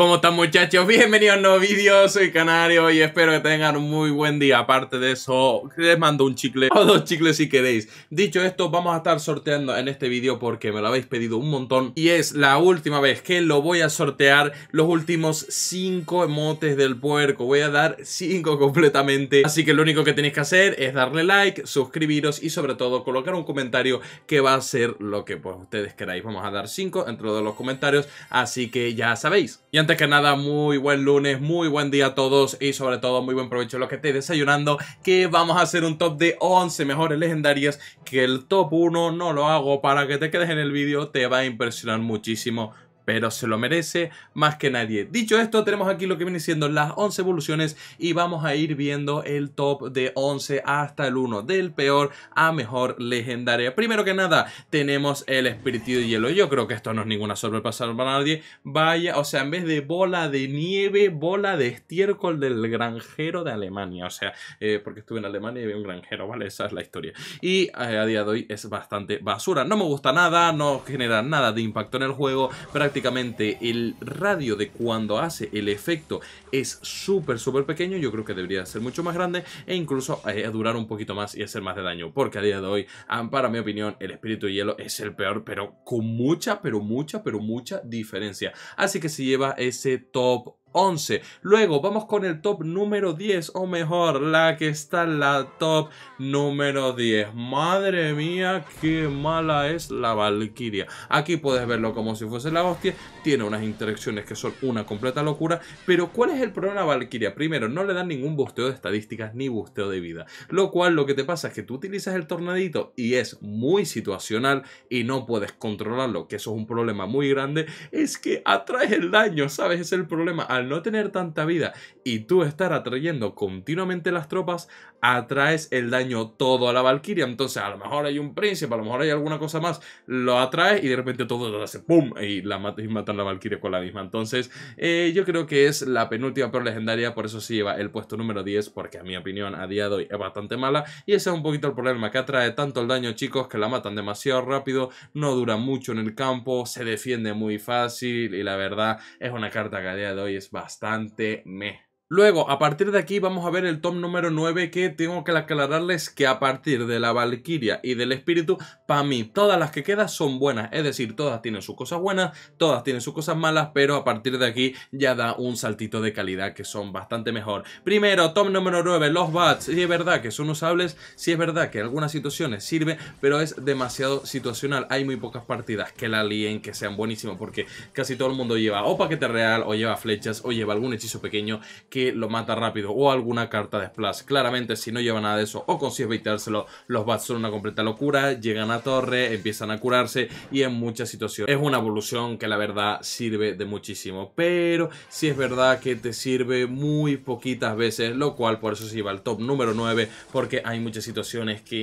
¿Cómo están muchachos? Bienvenidos a un nuevo vídeo, soy Canario y espero que tengan un muy buen día. Aparte de eso, les mando un chicle o dos chicles si queréis. Dicho esto, vamos a estar sorteando en este vídeo porque me lo habéis pedido un montón. Y es la última vez que lo voy a sortear los últimos 5 emotes del puerco. Voy a dar 5 completamente. Así que lo único que tenéis que hacer es darle like, suscribiros y sobre todo colocar un comentario que va a ser lo que pues, ustedes queráis. Vamos a dar 5 dentro de los comentarios, así que ya sabéis que nada, muy buen lunes, muy buen día a todos y sobre todo muy buen provecho a los que estéis desayunando, que vamos a hacer un top de 11 mejores legendarias, que el top 1 no lo hago para que te quedes en el vídeo, te va a impresionar muchísimo pero se lo merece más que nadie. Dicho esto, tenemos aquí lo que viene siendo las 11 evoluciones y vamos a ir viendo el top de 11 hasta el 1, del peor a mejor legendaria. Primero que nada, tenemos el espíritu de hielo. Yo creo que esto no es ninguna sorpresa para nadie. Vaya, o sea, en vez de bola de nieve, bola de estiércol del granjero de Alemania. O sea, eh, porque estuve en Alemania y vi un granjero, ¿vale? Esa es la historia. Y eh, a día de hoy es bastante basura. No me gusta nada, no genera nada de impacto en el juego, prácticamente el radio de cuando hace el efecto es súper, súper pequeño. Yo creo que debería ser mucho más grande e incluso eh, durar un poquito más y hacer más de daño. Porque a día de hoy, para mi opinión, el espíritu de hielo es el peor, pero con mucha, pero mucha, pero mucha diferencia. Así que se lleva ese top 11. Luego vamos con el top número 10 o mejor, la que está en la top número 10. Madre mía, qué mala es la Valkyria. Aquí puedes verlo como si fuese la hostia. Tiene unas interacciones que son una completa locura. Pero ¿cuál es el problema Valkyria? Primero, no le dan ningún busteo de estadísticas ni busteo de vida. Lo cual lo que te pasa es que tú utilizas el tornadito y es muy situacional y no puedes controlarlo, que eso es un problema muy grande. Es que atrae el daño, ¿sabes? Es el problema no tener tanta vida y tú estar atrayendo continuamente las tropas, atraes el daño todo a la Valkyria. Entonces, a lo mejor hay un príncipe, a lo mejor hay alguna cosa más, lo atraes y de repente todo lo hace ¡pum! Y, la matan y matan la Valkyria con la misma. Entonces, eh, yo creo que es la penúltima pero legendaria, por eso sí lleva el puesto número 10, porque a mi opinión a día de hoy es bastante mala. Y ese es un poquito el problema, que atrae tanto el daño, chicos, que la matan demasiado rápido, no dura mucho en el campo, se defiende muy fácil y la verdad es una carta que a día de hoy es bastante meh. Luego, a partir de aquí vamos a ver el top número 9 que tengo que aclararles que a partir de la Valquiria y del Espíritu, para mí todas las que quedan son buenas, es decir, todas tienen sus cosas buenas, todas tienen sus cosas malas, pero a partir de aquí ya da un saltito de calidad que son bastante mejor. Primero, Tom número 9, los bats, sí es verdad que son usables, si es verdad que en algunas situaciones sirve, pero es demasiado situacional, hay muy pocas partidas que la líen, que sean buenísimas, porque casi todo el mundo lleva o paquete real, o lleva flechas, o lleva algún hechizo pequeño que lo mata rápido o alguna carta de splash. Claramente si no lleva nada de eso o consigue evitárselo, los bats son una completa locura, llegan a torre, empiezan a curarse y en muchas situaciones es una evolución que la verdad sirve de muchísimo. Pero si es verdad que te sirve muy poquitas veces, lo cual por eso se lleva al top número 9 porque hay muchas situaciones que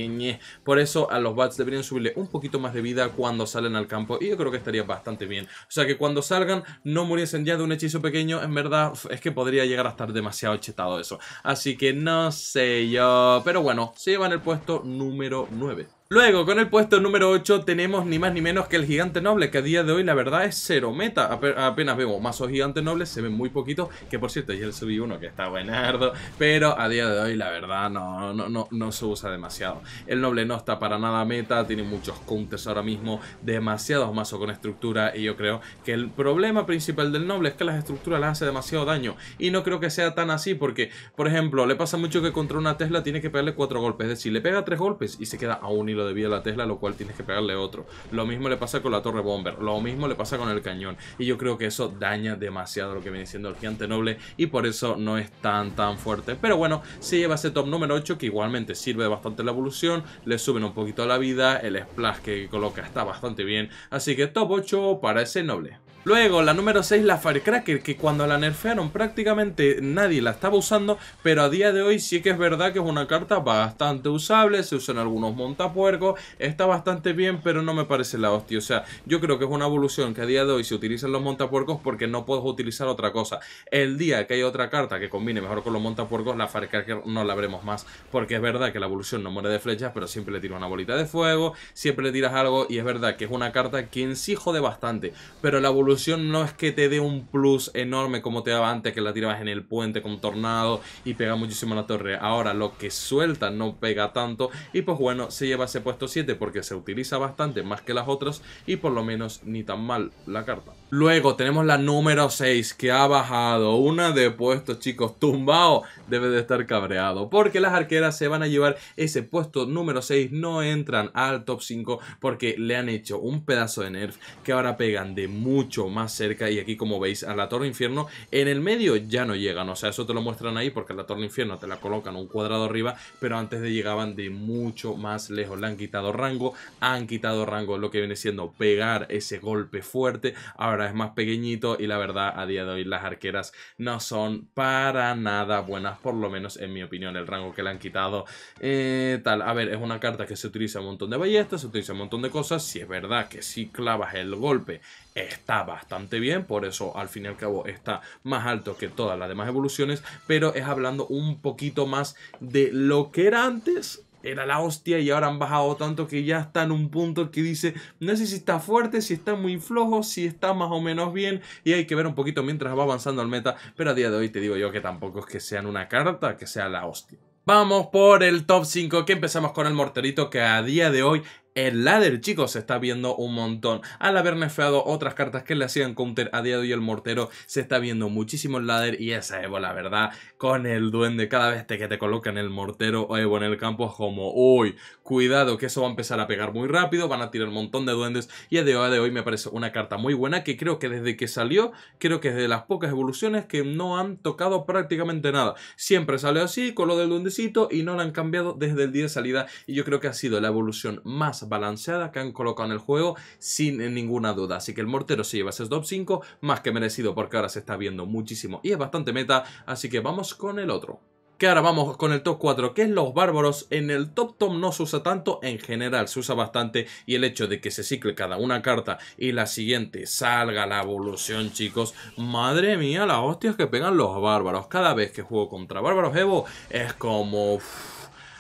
Por eso a los bats deberían subirle un poquito más de vida cuando salen al campo y yo creo que estaría bastante bien. O sea que cuando salgan no muriesen ya de un hechizo pequeño, en verdad es que podría llegar hasta demasiado chetado eso. Así que no sé yo. Pero bueno, se lleva el puesto número 9. Luego, con el puesto número 8 tenemos ni más ni menos que el gigante noble, que a día de hoy la verdad es cero meta. Apenas vemos mazos gigantes nobles, se ven muy poquitos, que por cierto, ayer subí uno que está buenardo, pero a día de hoy la verdad no, no, no, no se usa demasiado. El noble no está para nada meta, tiene muchos counters ahora mismo, demasiados mazos con estructura y yo creo que el problema principal del noble es que las estructuras le hace demasiado daño y no creo que sea tan así porque, por ejemplo, le pasa mucho que contra una Tesla tiene que pegarle 4 golpes, es decir, le pega 3 golpes y se queda a un de vida a la Tesla, lo cual tienes que pegarle otro. Lo mismo le pasa con la torre bomber, lo mismo le pasa con el cañón. Y yo creo que eso daña demasiado lo que viene siendo el gigante noble y por eso no es tan tan fuerte. Pero bueno, se lleva ese top número 8 que igualmente sirve bastante la evolución, le suben un poquito la vida, el splash que coloca está bastante bien. Así que top 8 para ese noble. Luego, la número 6, la Firecracker, que cuando la nerfearon prácticamente nadie la estaba usando, pero a día de hoy sí que es verdad que es una carta bastante usable, se usan algunos montapuercos, está bastante bien, pero no me parece la hostia. O sea, yo creo que es una evolución que a día de hoy se utilizan los montapuercos porque no puedes utilizar otra cosa. El día que hay otra carta que combine mejor con los montapuercos, la Firecracker no la veremos más, porque es verdad que la evolución no muere de flechas, pero siempre le tira una bolita de fuego, siempre le tiras algo, y es verdad que es una carta que en sí jode bastante, pero la evolución no es que te dé un plus enorme como te daba antes, que la tirabas en el puente con tornado y pega muchísimo la torre. Ahora lo que suelta no pega tanto y pues bueno, se lleva ese puesto 7 porque se utiliza bastante más que las otras y por lo menos ni tan mal la carta. Luego tenemos la número 6 que ha bajado una de puestos, chicos. Tumbao debe de estar cabreado porque las arqueras se van a llevar ese puesto número 6. No entran al top 5 porque le han hecho un pedazo de nerf que ahora pegan de mucho más cerca. Y aquí, como veis, a la Torre Infierno en el medio ya no llegan. O sea, eso te lo muestran ahí porque a la Torre Infierno te la colocan un cuadrado arriba, pero antes de llegaban de mucho más lejos. Le han quitado rango, han quitado rango, lo que viene siendo pegar ese golpe fuerte. Ahora es más pequeñito y la verdad a día de hoy las arqueras no son para nada buenas, por lo menos en mi opinión, el rango que le han quitado eh, tal. A ver, es una carta que se utiliza un montón de ballestas, se utiliza un montón de cosas, si es verdad que si clavas el golpe está bastante bien, por eso al fin y al cabo está más alto que todas las demás evoluciones, pero es hablando un poquito más de lo que era antes era la hostia y ahora han bajado tanto que ya está en un punto que dice, no sé si está fuerte, si está muy flojo, si está más o menos bien y hay que ver un poquito mientras va avanzando al meta, pero a día de hoy te digo yo que tampoco es que sean una carta, que sea la hostia. Vamos por el top 5 que empezamos con el morterito que a día de hoy el ladder, chicos, se está viendo un montón. Al haber nefeado otras cartas que le hacían counter a día de hoy el mortero, se está viendo muchísimo el ladder y esa Evo, la verdad, con el duende, cada vez que te colocan el mortero o Evo en el campo es como, uy, cuidado que eso va a empezar a pegar muy rápido, van a tirar un montón de duendes y a día de hoy me parece una carta muy buena que creo que desde que salió, creo que es de las pocas evoluciones que no han tocado prácticamente nada. Siempre salió así, con lo del duendecito y no la han cambiado desde el día de salida y yo creo que ha sido la evolución más balanceada que han colocado en el juego, sin eh, ninguna duda. Así que el Mortero se lleva ese top 5, más que merecido porque ahora se está viendo muchísimo y es bastante meta, así que vamos con el otro que ahora vamos con el top 4, que es los bárbaros. En el top top no se usa tanto, en general se usa bastante. Y el hecho de que se cicle cada una carta y la siguiente salga la evolución, chicos. Madre mía, las hostias que pegan los bárbaros. Cada vez que juego contra bárbaros Evo es como...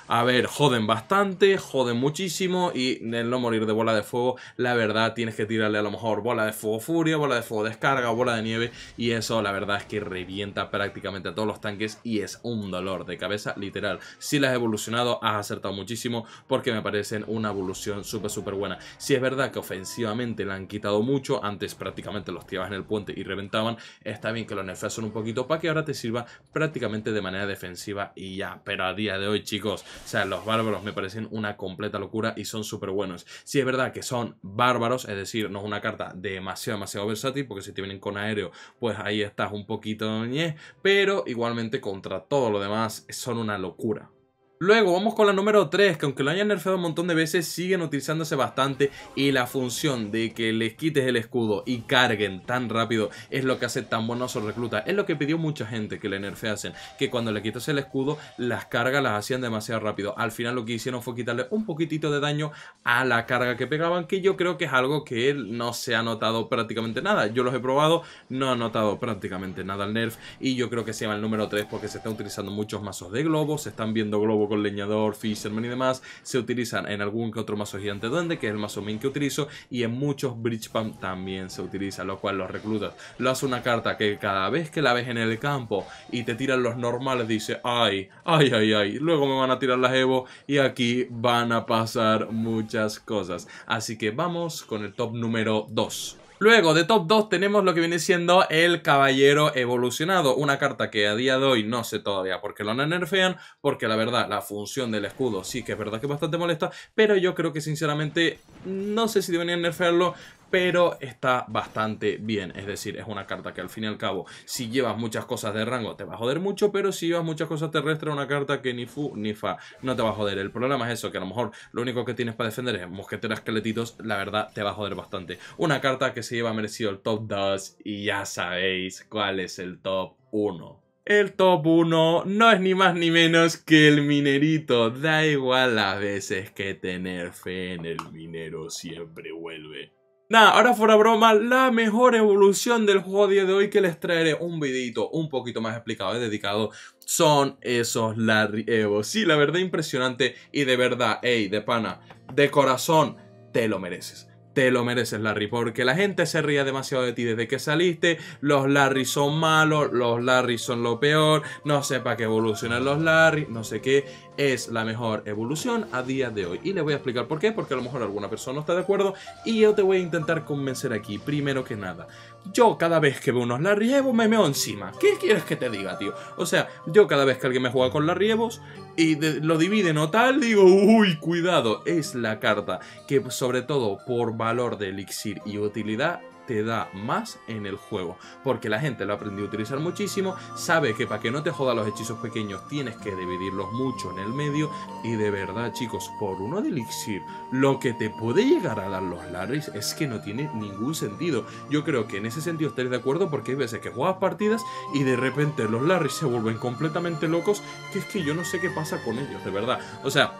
A ver, joden bastante, joden muchísimo y en no morir de bola de fuego, la verdad tienes que tirarle a lo mejor bola de fuego furia, bola de fuego descarga, bola de nieve y eso la verdad es que revienta prácticamente a todos los tanques y es un dolor de cabeza literal. Si las has evolucionado has acertado muchísimo porque me parecen una evolución súper súper buena. Si es verdad que ofensivamente la han quitado mucho, antes prácticamente los tirabas en el puente y reventaban, está bien que los son un poquito para que ahora te sirva prácticamente de manera defensiva y ya. Pero a día de hoy chicos, o sea, los bárbaros me parecen una completa locura y son súper buenos. Si es verdad que son bárbaros, es decir, no es una carta demasiado, demasiado versátil, porque si te vienen con aéreo, pues ahí estás un poquito de ñe, pero igualmente contra todo lo demás son una locura. Luego vamos con la número 3, que aunque lo hayan nerfeado un montón de veces, siguen utilizándose bastante y la función de que les quites el escudo y carguen tan rápido es lo que hace tan bueno a su recluta. Es lo que pidió mucha gente que le nerfeasen, que cuando le quitas el escudo, las cargas las hacían demasiado rápido. Al final lo que hicieron fue quitarle un poquitito de daño a la carga que pegaban, que yo creo que es algo que no se ha notado prácticamente nada. Yo los he probado, no ha notado prácticamente nada el nerf y yo creo que se llama el número 3 porque se están utilizando muchos mazos de globos, se están viendo globos con leñador, fisherman y demás, se utilizan en algún que otro mazo gigante duende, que es el mazo min que utilizo, y en muchos bridge pump también se utiliza, lo cual los reclutas lo hace una carta que cada vez que la ves en el campo y te tiran los normales, dice, ay, ay, ay, ay, luego me van a tirar las Evo y aquí van a pasar muchas cosas. Así que vamos con el top número 2. Luego de top 2 tenemos lo que viene siendo el Caballero Evolucionado, una carta que a día de hoy no sé todavía por qué lo nerfean, porque la verdad la función del escudo sí que es verdad que es bastante molesta, pero yo creo que sinceramente no sé si deberían nerfearlo pero está bastante bien. Es decir, es una carta que al fin y al cabo, si llevas muchas cosas de rango, te va a joder mucho, pero si llevas muchas cosas terrestres, una carta que ni fu ni fa no te va a joder. El problema es eso, que a lo mejor lo único que tienes para defender es mosqueteras esqueletitos, la verdad te va a joder bastante. Una carta que se lleva merecido el top 2 y ya sabéis cuál es el top 1. El top 1 no es ni más ni menos que el minerito. Da igual las veces que tener fe en el minero siempre vuelve. Nada, ahora fuera broma, la mejor evolución del juego de hoy que les traeré un videito un poquito más explicado y eh, dedicado son esos Larry Evo. Sí, la verdad impresionante y de verdad, ey, de pana, de corazón, te lo mereces. Te lo mereces, Larry, porque la gente se ría demasiado de ti desde que saliste. Los Larry son malos, los Larry son lo peor. No sé para qué evolucionan los Larry, no sé qué. Es la mejor evolución a día de hoy. Y les voy a explicar por qué, porque a lo mejor alguna persona no está de acuerdo. Y yo te voy a intentar convencer aquí, primero que nada. Yo cada vez que veo unos Larry me meo encima. ¿Qué quieres que te diga, tío? O sea, yo cada vez que alguien me juega con Larry y lo divide o tal, digo, uy, cuidado. Es la carta que sobre todo por valor, valor de elixir y utilidad te da más en el juego. Porque la gente lo aprendido a utilizar muchísimo, sabe que para que no te jodan los hechizos pequeños tienes que dividirlos mucho en el medio. Y de verdad, chicos, por uno de elixir, lo que te puede llegar a dar los Larrys es que no tiene ningún sentido. Yo creo que en ese sentido estaréis de acuerdo porque hay veces que juegas partidas y de repente los Larrys se vuelven completamente locos, que es que yo no sé qué pasa con ellos, de verdad. O sea,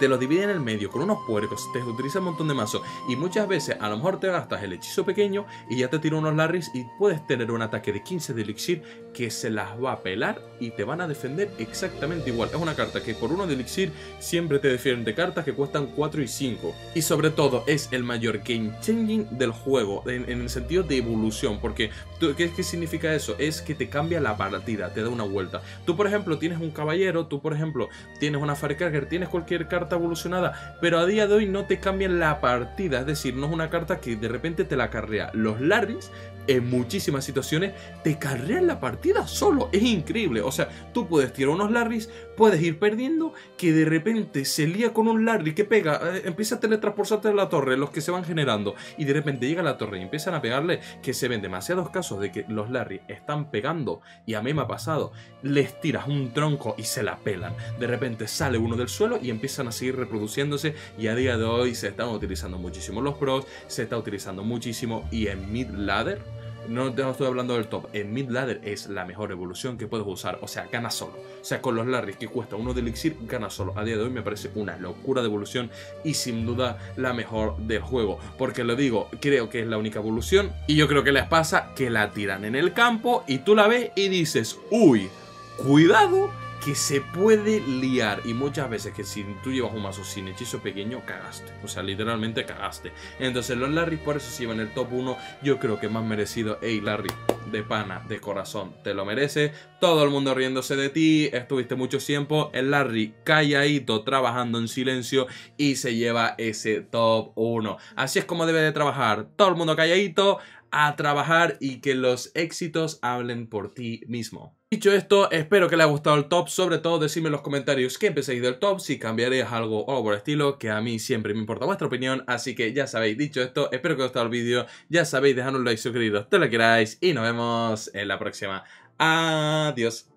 te los divide en el medio con unos puercos, te utiliza un montón de mazo y muchas veces a lo mejor te gastas el hechizo pequeño y ya te tira unos larris y puedes tener un ataque de 15 de elixir que se las va a pelar y te van a defender exactamente igual. Es una carta que por uno de elixir siempre te defienden de cartas que cuestan 4 y 5. Y sobre todo es el mayor game changing del juego en, el sentido de evolución porque tú, ¿qué, ¿qué significa eso? Es que te cambia la partida, te da una vuelta. Tú por ejemplo tienes un caballero, tú por ejemplo tienes una Firecarger, tienes cualquier carta evolucionada, pero a día de hoy no te cambian la partida, es decir, no es una carta que de repente te la carrea. Los Larrys en muchísimas situaciones te carrean la partida solo, es increíble. O sea, tú puedes tirar unos Larrys, puedes ir perdiendo, que de repente se lía con un Larry que pega, eh, empieza a teletransportarte a la torre, los que se van generando, y de repente llega la torre y empiezan a pegarle, que se ven demasiados casos de que los Larry están pegando, y a mí me ha pasado, les tiras un tronco y se la pelan. De repente sale uno del suelo y empiezan a reproduciéndose y a día de hoy se están utilizando muchísimo los pros, se está utilizando muchísimo y en mid ladder, no, te estoy hablando del top, en mid ladder es la mejor evolución que puedes usar, o sea, gana solo. O sea, con los Larrys que cuesta uno de elixir, gana solo. A día de hoy me parece una locura de evolución y sin duda la mejor del juego. Porque lo digo, creo que es la única evolución y yo creo que les pasa que la tiran en el campo y tú la ves y dices, uy, cuidado que se puede liar. Y muchas veces que si tú llevas un mazo sin hechizo pequeño, cagaste. O sea, literalmente cagaste. Entonces los Larry por eso se llevan el top 1. Yo creo que más merecido. Ey, Larry, de pana, de corazón, te lo merece. Todo el mundo riéndose de ti. Estuviste mucho tiempo. El Larry calladito, trabajando en silencio. Y se lleva ese top 1. Así es como debe de trabajar. Todo el mundo calladito. A trabajar y que los éxitos hablen por ti mismo. Dicho esto, espero que les haya gustado el top, sobre todo decidme en los comentarios qué pensáis del top, si cambiaréis algo o algo por estilo, que a mí siempre me importa vuestra opinión, así que ya sabéis, dicho esto, espero que os haya gustado el vídeo, ya sabéis, dejad un like, suscribiros, te lo queráis y nos vemos en la próxima. Adiós.